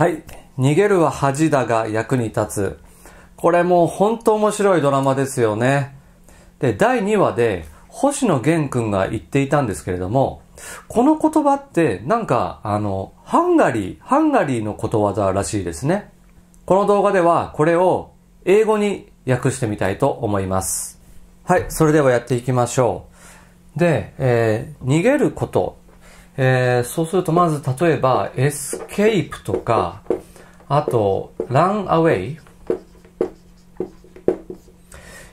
はい。逃げるは恥だが役に立つ。これも本当面白いドラマですよね。で、第2話で星野源くんが言っていたんですけれども、この言葉ってなんかあの、ハンガリー、ハンガリーのことわざらしいですね。この動画ではこれを英語に訳してみたいと思います。はい、それではやっていきましょう。で、えー、逃げることえー、そうするとまず例えば、エスケープとか、あと、ランアウェイ。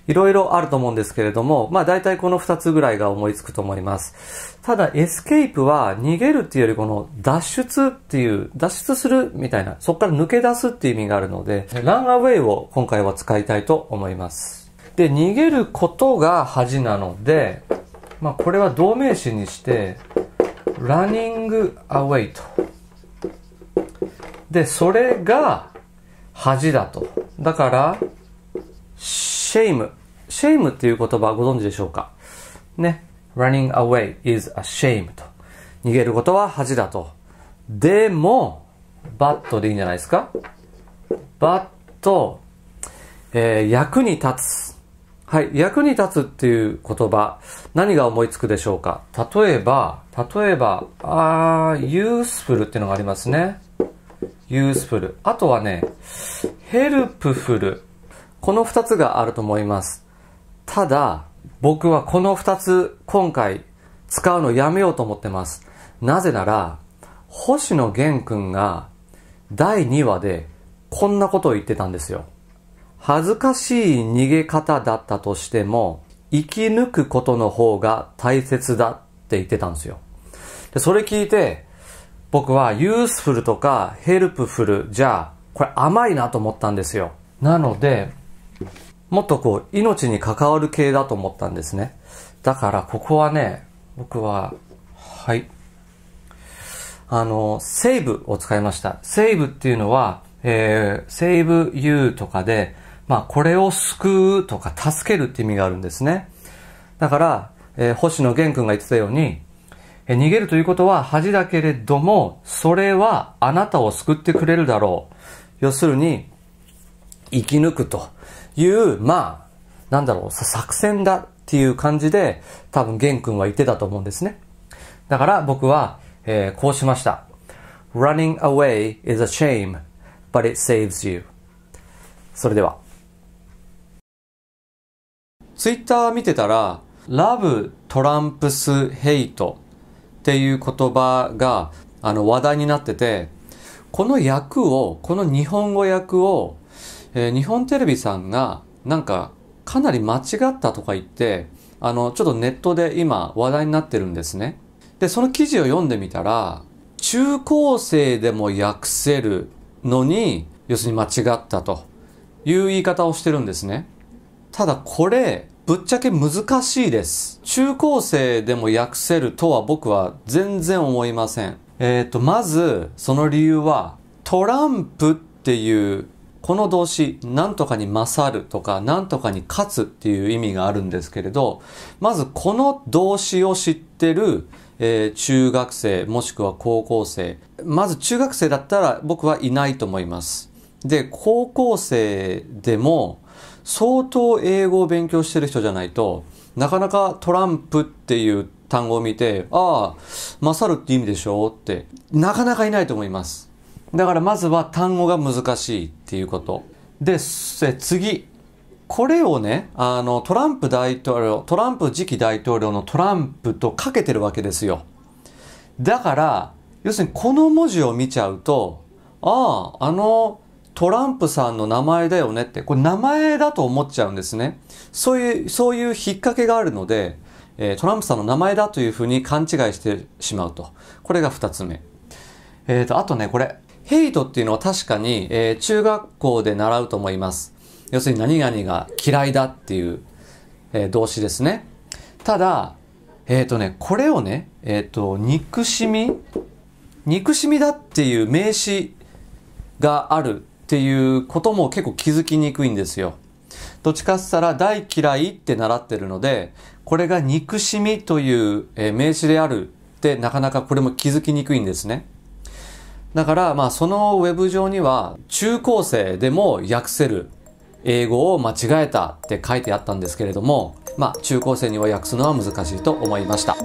いろいろあると思うんですけれども、まあ大体この2つぐらいが思いつくと思います。ただ、エスケープは逃げるっていうよりこの脱出っていう、脱出するみたいな、そこから抜け出すっていう意味があるので、ランアウェイを今回は使いたいと思います。で、逃げることが恥なので、まあこれは同名詞にして、running away と。で、それが恥だと。だから、shame。shame っていう言葉ご存知でしょうかね。running away is a shame と。逃げることは恥だと。でも、バットでいいんじゃないですかバット、えー、役に立つ。はい、役に立つっていう言葉、何が思いつくでしょうか例えば、例えば、あー、ユースフルっていうのがありますね。ユースフル。あとはね、ヘルプフル。この二つがあると思います。ただ、僕はこの二つ、今回、使うのやめようと思ってます。なぜなら、星野源くんが、第2話で、こんなことを言ってたんですよ。恥ずかしい逃げ方だったとしても、生き抜くことの方が大切だって言ってたんですよ。でそれ聞いて、僕はユースフルとかヘルプフルじゃ、これ甘いなと思ったんですよ。なので、もっとこう、命に関わる系だと思ったんですね。だからここはね、僕は、はい。あの、セーブを使いました。セーブっていうのは、えー、セーブ U とかで、まあ、これを救うとか助けるって意味があるんですね。だから、えー、星野源くんが言ってたように、えー、逃げるということは恥だけれども、それはあなたを救ってくれるだろう。要するに、生き抜くという、まあ、なんだろう、作戦だっていう感じで、多分玄君は言ってたと思うんですね。だから僕は、えー、こうしました。Running away is a shame, but it saves you. それでは。ツイッター見てたら、ラブ・トランプス・ヘイトっていう言葉があの話題になってて、この訳を、この日本語訳を、えー、日本テレビさんがなんかかなり間違ったとか言って、あの、ちょっとネットで今話題になってるんですね。で、その記事を読んでみたら、中高生でも訳せるのに、要するに間違ったという言い方をしてるんですね。ただこれ、ぶっちゃけ難しいです。中高生でも訳せるとは僕は全然思いません。えっ、ー、と、まず、その理由は、トランプっていうこの動詞、なんとかに勝るとか、なんとかに勝つっていう意味があるんですけれど、まずこの動詞を知ってる、えー、中学生、もしくは高校生。まず中学生だったら僕はいないと思います。で、高校生でも、相当英語を勉強してる人じゃないと、なかなかトランプっていう単語を見て、ああ、勝るって意味でしょって、なかなかいないと思います。だからまずは単語が難しいっていうこと。で、次。これをね、あの、トランプ大統領、トランプ次期大統領のトランプとかけてるわけですよ。だから、要するにこの文字を見ちゃうと、ああ、あのトランプさんの名前だよねって、これ名前だと思っちゃうんですね。そういう、そういう引っ掛けがあるので、えトランプさんの名前だというふうに勘違いしてしまうと。これが二つ目。えっ、ー、と、あとね、これ、ヘイトっていうのは確かに、えー、中学校で習うと思います。要するに何々が嫌いだっていう、えー、動詞ですね。ただ、えっ、ー、とね、これをね、えっ、ー、と、憎しみ、憎しみだっていう名詞があるっていうことも結構気づきにくいんですよ。どっちかっつったら大嫌いって習ってるので、これが憎しみという名詞であるってなかなかこれも気づきにくいんですね。だからまあそのウェブ上には中高生でも訳せる英語を間違えたって書いてあったんですけれども、まあ中高生には訳すのは難しいと思いました。